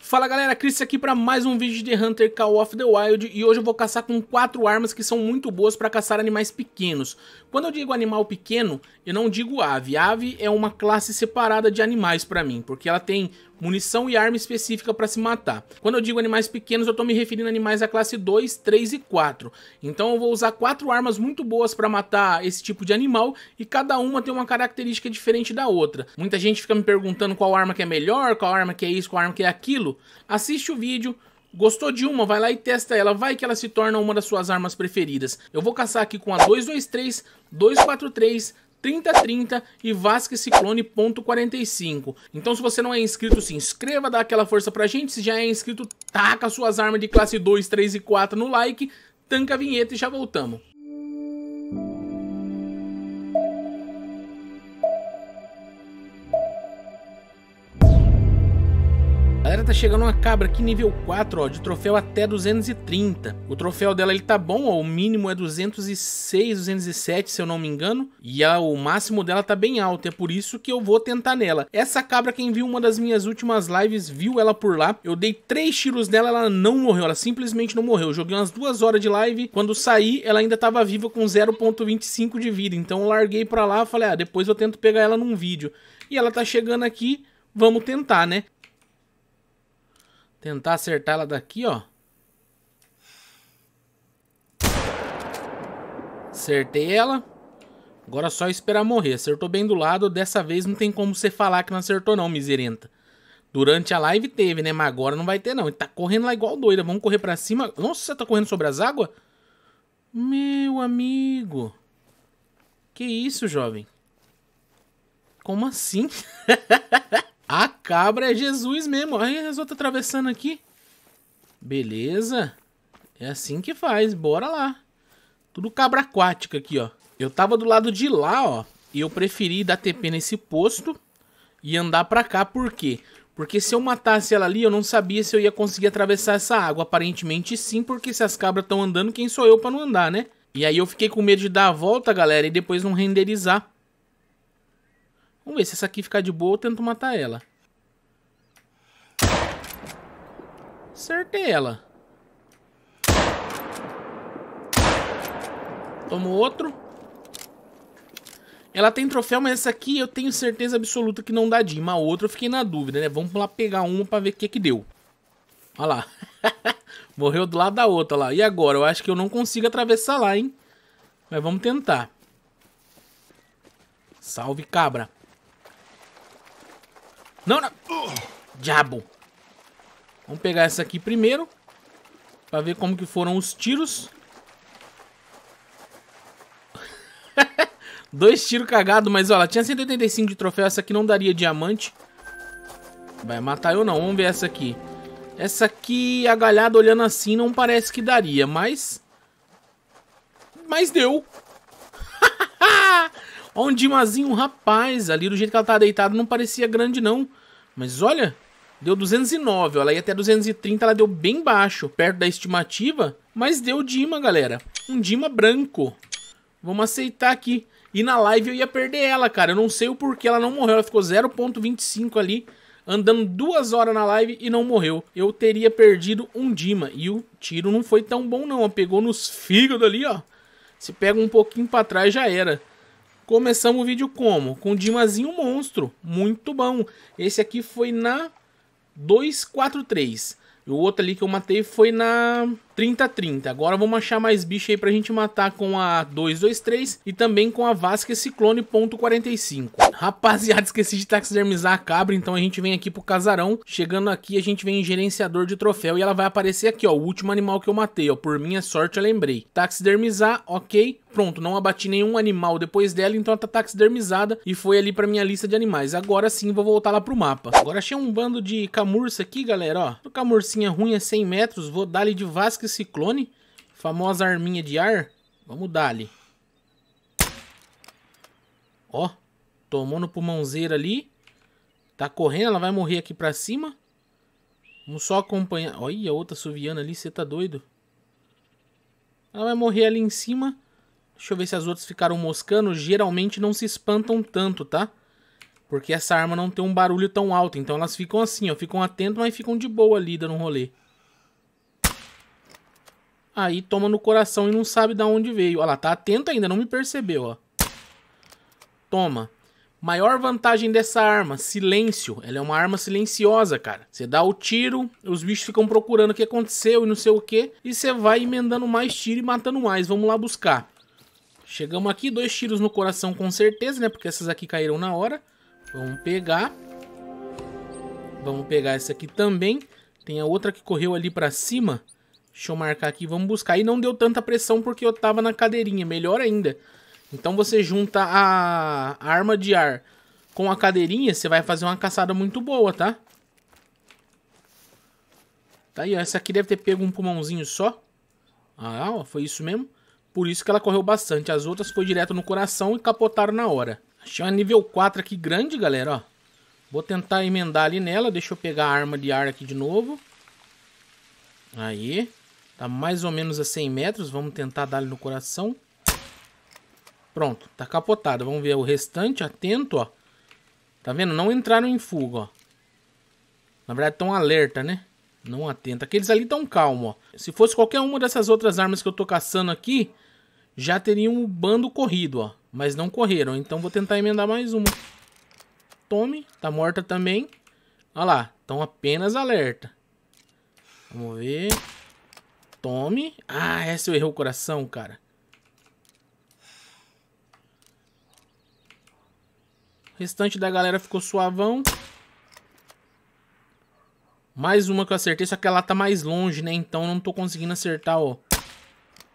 Fala galera, Chris aqui para mais um vídeo de Hunter Call of the Wild e hoje eu vou caçar com quatro armas que são muito boas para caçar animais pequenos. Quando eu digo animal pequeno, eu não digo ave. A ave é uma classe separada de animais para mim, porque ela tem munição e arma específica para se matar. Quando eu digo animais pequenos, eu estou me referindo a animais da classe 2, 3 e 4. Então eu vou usar quatro armas muito boas para matar esse tipo de animal e cada uma tem uma característica diferente da outra. Muita gente fica me perguntando qual arma que é melhor, qual arma que é isso, qual arma que é aquilo. Assiste o vídeo, Gostou de uma? Vai lá e testa ela, vai que ela se torna uma das suas armas preferidas. Eu vou caçar aqui com a 223, 243, 3030 e Vasco e Ciclone ponto Então se você não é inscrito, se inscreva, dá aquela força pra gente. Se já é inscrito, taca suas armas de classe 2, 3 e 4 no like, tanca a vinheta e já voltamos. tá chegando uma cabra aqui nível 4, ó, de troféu até 230. O troféu dela ele tá bom, ó, o mínimo é 206, 207, se eu não me engano, e a, o máximo dela tá bem alto, é por isso que eu vou tentar nela. Essa cabra, quem viu uma das minhas últimas lives, viu ela por lá, eu dei três tiros nela, ela não morreu, ela simplesmente não morreu. Eu joguei umas duas horas de live, quando saí, ela ainda tava viva com 0.25 de vida, então eu larguei pra lá, falei, ah, depois eu tento pegar ela num vídeo. E ela tá chegando aqui, vamos tentar, né? Tentar acertar ela daqui, ó. Acertei ela. Agora é só esperar morrer. Acertou bem do lado. Dessa vez não tem como você falar que não acertou não, miserenta. Durante a live teve, né? Mas agora não vai ter não. Ele tá correndo lá igual doida. Vamos correr pra cima. Nossa, você tá correndo sobre as águas? Meu amigo. Que isso, jovem? Como assim? cabra é Jesus mesmo. Olha as outras atravessando aqui. Beleza. É assim que faz. Bora lá. Tudo cabra aquática aqui, ó. Eu tava do lado de lá, ó. E eu preferi dar TP nesse posto e andar pra cá. Por quê? Porque se eu matasse ela ali, eu não sabia se eu ia conseguir atravessar essa água. Aparentemente sim, porque se as cabras estão andando, quem sou eu pra não andar, né? E aí eu fiquei com medo de dar a volta, galera, e depois não renderizar. Vamos ver se essa aqui ficar de boa, eu tento matar ela. Acertei ela. Tomo outro. Ela tem troféu, mas essa aqui eu tenho certeza absoluta que não dá Dima. A outra eu fiquei na dúvida, né? Vamos lá pegar uma pra ver o que que deu. Olha lá. Morreu do lado da outra lá. E agora? Eu acho que eu não consigo atravessar lá, hein? Mas vamos tentar. Salve, cabra. Não, não. Uh, diabo. Vamos pegar essa aqui primeiro. Pra ver como que foram os tiros. Dois tiros cagados, mas olha, tinha 185 de troféu. Essa aqui não daria diamante. Vai matar eu não. Vamos ver essa aqui. Essa aqui, a galhada olhando assim, não parece que daria, mas... Mas deu. Olha um Dimazinho, rapaz. Ali do jeito que ela tá deitada, não parecia grande, não. Mas olha... Deu 209, ela ia até 230, ela deu bem baixo, perto da estimativa, mas deu Dima, galera. Um Dima branco. Vamos aceitar aqui. E na live eu ia perder ela, cara. Eu não sei o porquê ela não morreu. Ela ficou 0.25 ali, andando duas horas na live e não morreu. Eu teria perdido um Dima. E o tiro não foi tão bom, não. Ela pegou nos fígados ali, ó. Se pega um pouquinho pra trás, já era. Começamos o vídeo como? Com o Dimazinho Monstro. Muito bom. Esse aqui foi na 243. E o outro ali que eu matei foi na 30-30. Agora vamos achar mais bicho aí pra gente matar com a 223 e também com a Vasca Ciclone .45. Rapaziada, esqueci de taxidermizar a cabra, então a gente vem aqui pro casarão. Chegando aqui, a gente vem em gerenciador de troféu e ela vai aparecer aqui, ó, o último animal que eu matei, ó. Por minha sorte, eu lembrei. Taxidermizar, ok. Pronto, não abati nenhum animal depois dela, então ela tá taxidermizada e foi ali pra minha lista de animais. Agora sim, vou voltar lá pro mapa. Agora achei um bando de camurça aqui, galera, ó. O camurcinha ruim é 100 metros, vou dar ali de Vasca ciclone. Famosa arminha de ar. Vamos dar ali. Ó. Tomou no pulmãozeiro ali. Tá correndo, ela vai morrer aqui pra cima. Vamos só acompanhar. Olha, a outra suviana ali, você tá doido. Ela vai morrer ali em cima. Deixa eu ver se as outras ficaram moscando. Geralmente não se espantam tanto, tá? Porque essa arma não tem um barulho tão alto. Então elas ficam assim, ó. Ficam atentas, mas ficam de boa ali dando um rolê. Aí toma no coração e não sabe de onde veio. Olha lá, tá atento ainda, não me percebeu, ó. Toma. Maior vantagem dessa arma, silêncio. Ela é uma arma silenciosa, cara. Você dá o tiro, os bichos ficam procurando o que aconteceu e não sei o que. E você vai emendando mais tiro e matando mais. Vamos lá buscar. Chegamos aqui, dois tiros no coração com certeza, né? Porque essas aqui caíram na hora. Vamos pegar. Vamos pegar essa aqui também. Tem a outra que correu ali pra cima. Deixa eu marcar aqui, vamos buscar. E não deu tanta pressão porque eu tava na cadeirinha, melhor ainda. Então você junta a arma de ar com a cadeirinha, você vai fazer uma caçada muito boa, tá? Tá aí, ó. essa aqui deve ter pego um pulmãozinho só. Ah, ó, foi isso mesmo. Por isso que ela correu bastante. As outras foi direto no coração e capotaram na hora. Achei uma nível 4 aqui grande, galera, ó. Vou tentar emendar ali nela. Deixa eu pegar a arma de ar aqui de novo. Aí. Tá mais ou menos a 100 metros. Vamos tentar dar no coração. Pronto, tá capotado. Vamos ver o restante, atento, ó. Tá vendo? Não entraram em fuga, ó. Na verdade, estão alerta, né? Não atento. Aqueles ali estão calmos, ó. Se fosse qualquer uma dessas outras armas que eu tô caçando aqui, já teriam o um bando corrido, ó. Mas não correram, então vou tentar emendar mais uma. Tome, tá morta também. Olha lá, estão apenas alerta. Vamos ver. Tome. Ah, essa eu errei o coração, cara. O restante da galera ficou suavão. Mais uma que eu acertei, só que ela tá mais longe, né? Então não tô conseguindo acertar, ó.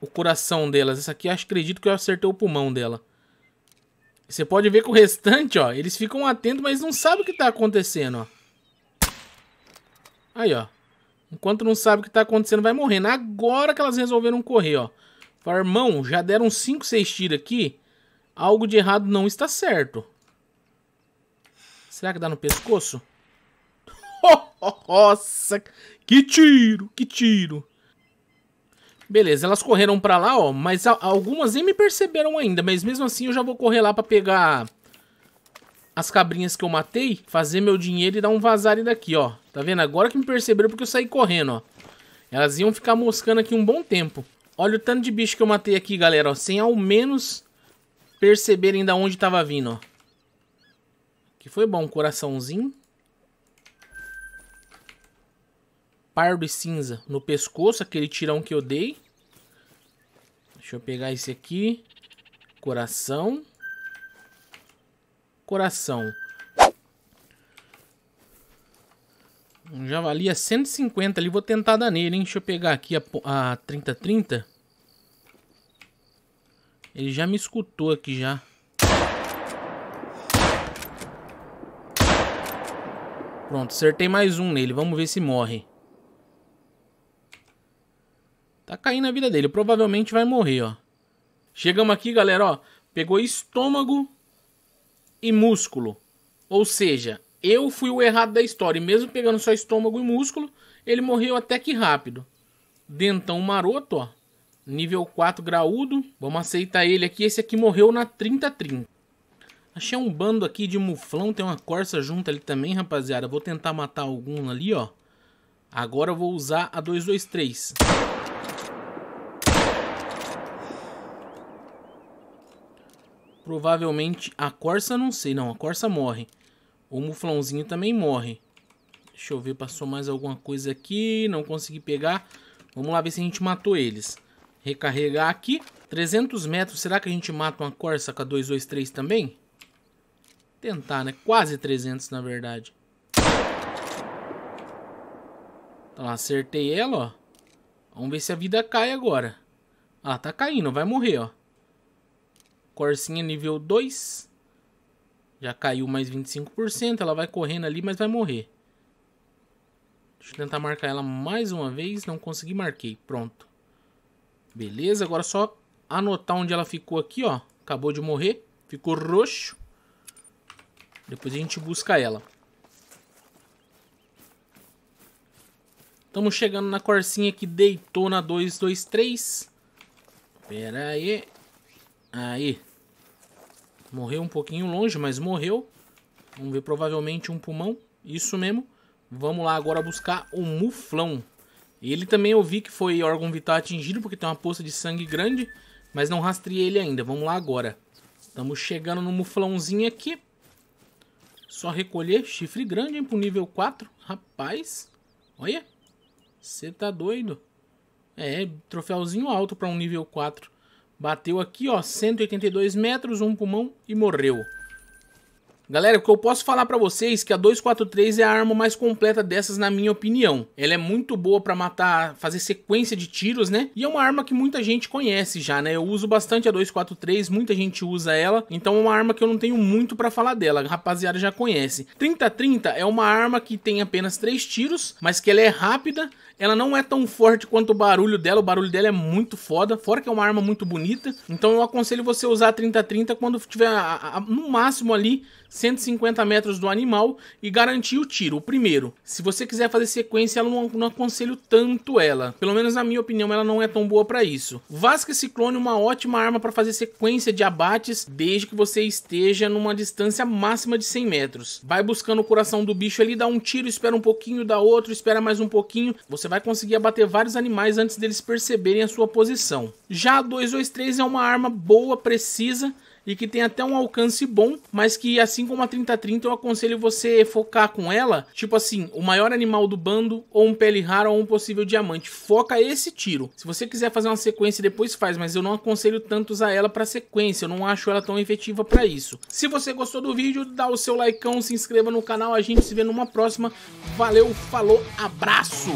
O coração delas. Essa aqui, eu acredito que eu acertei o pulmão dela. Você pode ver que o restante, ó, eles ficam atentos, mas não sabem o que tá acontecendo, ó. Aí, ó. Enquanto não sabe o que tá acontecendo, vai morrendo. Agora que elas resolveram correr, ó. Fala, irmão, já deram 5, 6 tiros aqui. Algo de errado não está certo. Será que dá no pescoço? Nossa, que tiro, que tiro. Beleza, elas correram pra lá, ó. Mas algumas nem me perceberam ainda. Mas mesmo assim eu já vou correr lá pra pegar as cabrinhas que eu matei, fazer meu dinheiro e dar um vazare daqui, ó. Tá vendo? Agora que me perceberam porque eu saí correndo, ó. Elas iam ficar moscando aqui um bom tempo. Olha o tanto de bicho que eu matei aqui, galera, ó. Sem ao menos perceberem da onde tava vindo, ó. Que foi bom, coraçãozinho. Pardo e cinza no pescoço, aquele tirão que eu dei. Deixa eu pegar esse aqui. Coração coração. já valia 150 ali. Vou tentar dar nele, hein? Deixa eu pegar aqui a, a 3030. Ele já me escutou aqui já. Pronto, acertei mais um nele. Vamos ver se morre. Tá caindo a vida dele. Provavelmente vai morrer, ó. Chegamos aqui, galera, ó. Pegou estômago e músculo. Ou seja, eu fui o errado da história, e mesmo pegando só estômago e músculo, ele morreu até que rápido. Dentão maroto, ó. Nível 4 graúdo. Vamos aceitar ele aqui. Esse aqui morreu na 30-30. Achei um bando aqui de muflão. Tem uma corça junto ali também, rapaziada. Vou tentar matar algum ali, ó. Agora eu vou usar a 223. Provavelmente a Corsa não sei. Não, a Corsa morre. O Muflãozinho também morre. Deixa eu ver, passou mais alguma coisa aqui. Não consegui pegar. Vamos lá ver se a gente matou eles. Recarregar aqui. 300 metros. Será que a gente mata uma Corsa com a 223 também? Tentar, né? Quase 300, na verdade. Tá lá, acertei ela, ó. Vamos ver se a vida cai agora. Ah, tá caindo. Vai morrer, ó. Corsinha nível 2. Já caiu mais 25%. Ela vai correndo ali, mas vai morrer. Deixa eu tentar marcar ela mais uma vez. Não consegui, marquei. Pronto. Beleza, agora é só anotar onde ela ficou aqui, ó. Acabou de morrer. Ficou roxo. Depois a gente busca ela. Estamos chegando na corcinha que deitou na 223. Pera aí. Aí. Morreu um pouquinho longe, mas morreu. Vamos ver, provavelmente um pulmão. Isso mesmo. Vamos lá agora buscar o muflão. Ele também eu vi que foi órgão vital atingido, porque tem uma poça de sangue grande. Mas não rastrei ele ainda. Vamos lá agora. Estamos chegando no muflãozinho aqui. Só recolher. Chifre grande, hein? Pro nível 4. Rapaz. Olha. Você tá doido. É, troféuzinho alto para um nível 4. Bateu aqui, ó, 182 metros, um pulmão e morreu. Galera, o que eu posso falar pra vocês é que a 243 é a arma mais completa dessas, na minha opinião. Ela é muito boa pra matar, fazer sequência de tiros, né? E é uma arma que muita gente conhece já, né? Eu uso bastante a 243, muita gente usa ela. Então é uma arma que eu não tenho muito pra falar dela, a rapaziada já conhece. 3030 é uma arma que tem apenas 3 tiros, mas que ela é rápida, ela não é tão forte quanto o barulho dela, o barulho dela é muito foda, fora que é uma arma muito bonita. Então eu aconselho você usar a 3030 quando tiver a, a, no máximo ali 150 metros do animal e garantir o tiro, o primeiro. Se você quiser fazer sequência, eu não, não aconselho tanto ela. Pelo menos na minha opinião, ela não é tão boa para isso. Vasca Ciclone uma ótima arma para fazer sequência de abates, desde que você esteja numa distância máxima de 100 metros. Vai buscando o coração do bicho ali, dá um tiro, espera um pouquinho, dá outro, espera mais um pouquinho. Você você vai conseguir abater vários animais antes deles perceberem a sua posição. Já a 223 é uma arma boa, precisa e que tem até um alcance bom, mas que assim como a 3030 eu aconselho você focar com ela, tipo assim, o maior animal do bando ou um pele rara ou um possível diamante. Foca esse tiro. Se você quiser fazer uma sequência depois faz, mas eu não aconselho tanto usar ela para sequência, eu não acho ela tão efetiva para isso. Se você gostou do vídeo, dá o seu like, se inscreva no canal, a gente se vê numa próxima. Valeu, falou, abraço.